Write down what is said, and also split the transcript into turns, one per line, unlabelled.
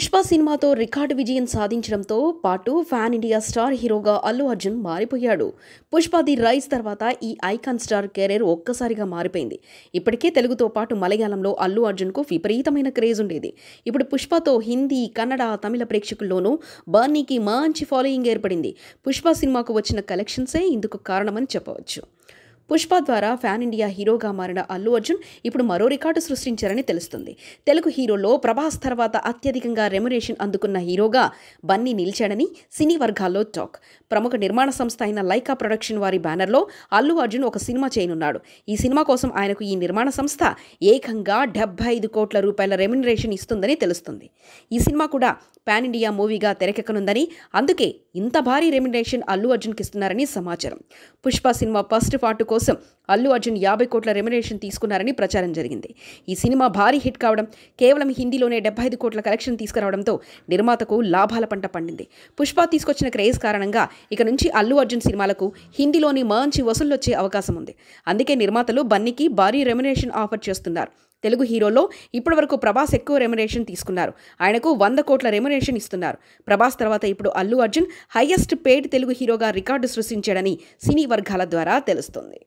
పుష్ప సినిమాతో రికార్డు విజయం సాధించడంతో పాటు ఫ్యాన్ ఇండియా స్టార్ హీరోగా అల్లు అర్జున్ మారిపోయాడు పుష్ప ది రైస్ తర్వాత ఈ ఐకాన్ స్టార్ కెరీర్ ఒక్కసారిగా మారిపోయింది ఇప్పటికే తెలుగుతో పాటు మలయాళంలో అల్లు అర్జున్కు విపరీతమైన క్రేజ్ ఉండేది ఇప్పుడు పుష్పతో హిందీ కన్నడ తమిళ ప్రేక్షకుల్లోనూ బర్నీకి మంచి ఫాలోయింగ్ ఏర్పడింది పుష్ప సినిమాకు వచ్చిన కలెక్షన్సే ఇందుకు కారణమని చెప్పవచ్చు పుష్ప ద్వారా ఫ్యాన్ ఇండియా హీరోగా మారిన అల్లు అర్జున్ ఇప్పుడు మరో రికార్డు సృష్టించారని తెలుస్తుంది తెలుగు హీరోలో ప్రభాస్ తర్వాత అత్యధికంగా రెమ్యురేషన్ అందుకున్న హీరోగా బన్నీ నిలిచాడని సినీ వర్గాల్లో టాక్ ప్రముఖ నిర్మాణ సంస్థ అయిన లైకా ప్రొడక్షన్ వారి బ్యానర్లో అల్లు అర్జున్ ఒక సినిమా చేయనున్నాడు ఈ సినిమా కోసం ఆయనకు ఈ నిర్మాణ సంస్థ ఏకంగా డెబ్బై ఐదు కోట్ల రూపాయల రెమ్యునరేషన్ ఇస్తుందని తెలుస్తుంది ఈ సినిమా కూడా పాన్ ఇండియా మూవీగా తెరకెక్కనుందని అందుకే ఇంత భారీ రెమ్యునరేషన్ అల్లు అర్జున్కి ఇస్తున్నారని సమాచారం పుష్ప సినిమా ఫస్ట్ పార్ట్ కోసం కోసం అల్లు అర్జున్ యాభై కోట్ల రెమ్యునేషన్ తీసుకున్నారని ప్రచారం జరిగింది ఈ సినిమా భారీ హిట్ కావడం కేవలం హిందీలోనే డెబ్బై ఐదు కోట్ల కలెక్షన్ తీసుకురావడంతో నిర్మాతకు లాభాల పంట పండింది పుష్ప తీసుకొచ్చిన క్రేజ్ కారణంగా ఇక నుంచి అల్లు అర్జున్ సినిమాలకు హిందీలోని మంచి వసూళ్లు వచ్చే అవకాశం ఉంది అందుకే నిర్మాతలు బన్నీకి భారీ రెమ్యునేషన్ ఆఫర్ చేస్తున్నారు తెలుగు హీరోలో ఇప్పటి వరకు ప్రభాస్ ఎక్కువ రెమ్యునేషన్ తీసుకున్నారు ఆయనకు వంద కోట్ల రెమ్యునేషన్ ఇస్తున్నారు ప్రభాస్ తర్వాత ఇప్పుడు అల్లు అర్జున్ హైయెస్ట్ పెయిడ్ తెలుగు హీరోగా రికార్డు సృష్టించాడని సినీ వర్గాల ద్వారా తెలుస్తుంది